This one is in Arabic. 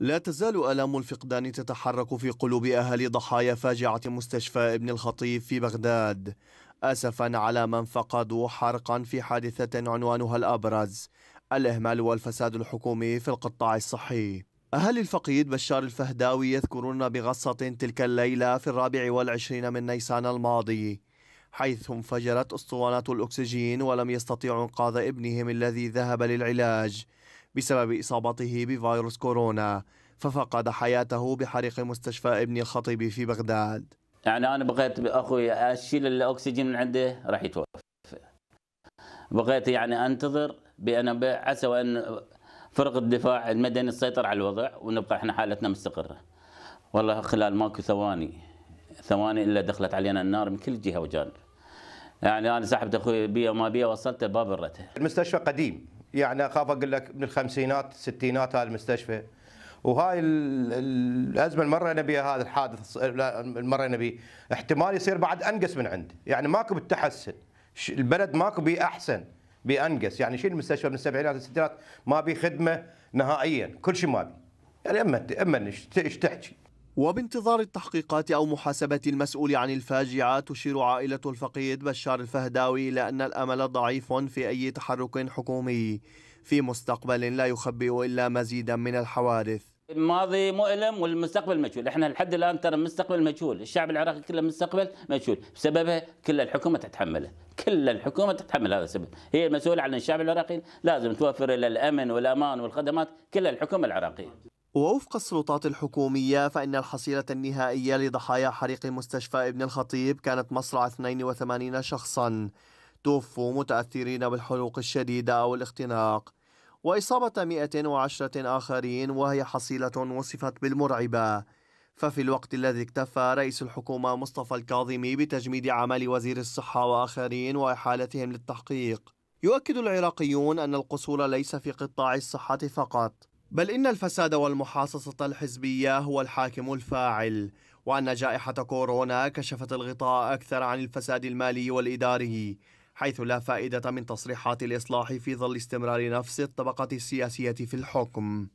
لا تزال آلام الفقدان تتحرك في قلوب أهالي ضحايا فاجعة مستشفى ابن الخطيب في بغداد أسفا على من فقدوا حرقا في حادثة عنوانها الأبرز الإهمال والفساد الحكومي في القطاع الصحي أهل الفقيد بشار الفهداوي يذكرون بغصة تلك الليلة في الرابع والعشرين من نيسان الماضي حيث انفجرت أسطوانات الأكسجين ولم يستطيعوا إنقاذ ابنهم الذي ذهب للعلاج بسبب إصابته بفيروس كورونا ففقد حياته بحريق مستشفى ابن الخطيب في بغداد يعني أنا بغيت أخوي أشيل الأكسجين من عنده راح يتوفى بغيت يعني أنتظر بأن عسى وأن فرق الدفاع المدني تسيطر على الوضع ونبقى احنا حالتنا مستقرة والله خلال ماكو ثواني ثواني إلا دخلت علينا النار من كل جهة وجانب يعني أنا سحبت أخوي بيا ما بيا وصلت باب الرتة المستشفى قديم يعني اخاف اقول لك من الخمسينات الستينات هذا المستشفى وهاي الازمه اللي مرينا بها هذا الحادث مرينا نبي احتمال يصير بعد انقص من عندي يعني ماكو بالتحسن البلد ماكو بي احسن بي انقص يعني شيل المستشفى من السبعينات الستينات ما بي خدمه نهائيا كل شيء ما بي يعني اما اما ايش تحكي وبانتظار التحقيقات أو محاسبة المسؤول عن الفاجعة تشير عائلة الفقيد بشار الفهداوي إلى أن الأمل ضعيف في أي تحرك حكومي في مستقبل لا يخبئ إلا مزيدا من الحوادث الماضي مؤلم والمستقبل مجهول، احنا لحد الان ترى المستقبل مجهول، الشعب العراقي كله المستقبل مجهول، بسببه كل الحكومه تتحمله، كل الحكومه تتحمل هذا السبب، هي المسؤوله عن الشعب العراقي لازم توفر له الامن والامان والخدمات كل الحكومه العراقيه. ووفق السلطات الحكومية فإن الحصيلة النهائية لضحايا حريق مستشفى ابن الخطيب كانت مصرع 82 شخصا توفوا متأثرين بالحروق الشديدة أو الاختناق وإصابة 110 آخرين وهي حصيلة وصفت بالمرعبة ففي الوقت الذي اكتفى رئيس الحكومة مصطفى الكاظمي بتجميد عمل وزير الصحة وآخرين وإحالتهم للتحقيق يؤكد العراقيون أن القصور ليس في قطاع الصحة فقط بل إن الفساد والمحاصصة الحزبية هو الحاكم الفاعل وأن جائحة كورونا كشفت الغطاء أكثر عن الفساد المالي والإداري حيث لا فائدة من تصريحات الإصلاح في ظل استمرار نفس الطبقة السياسية في الحكم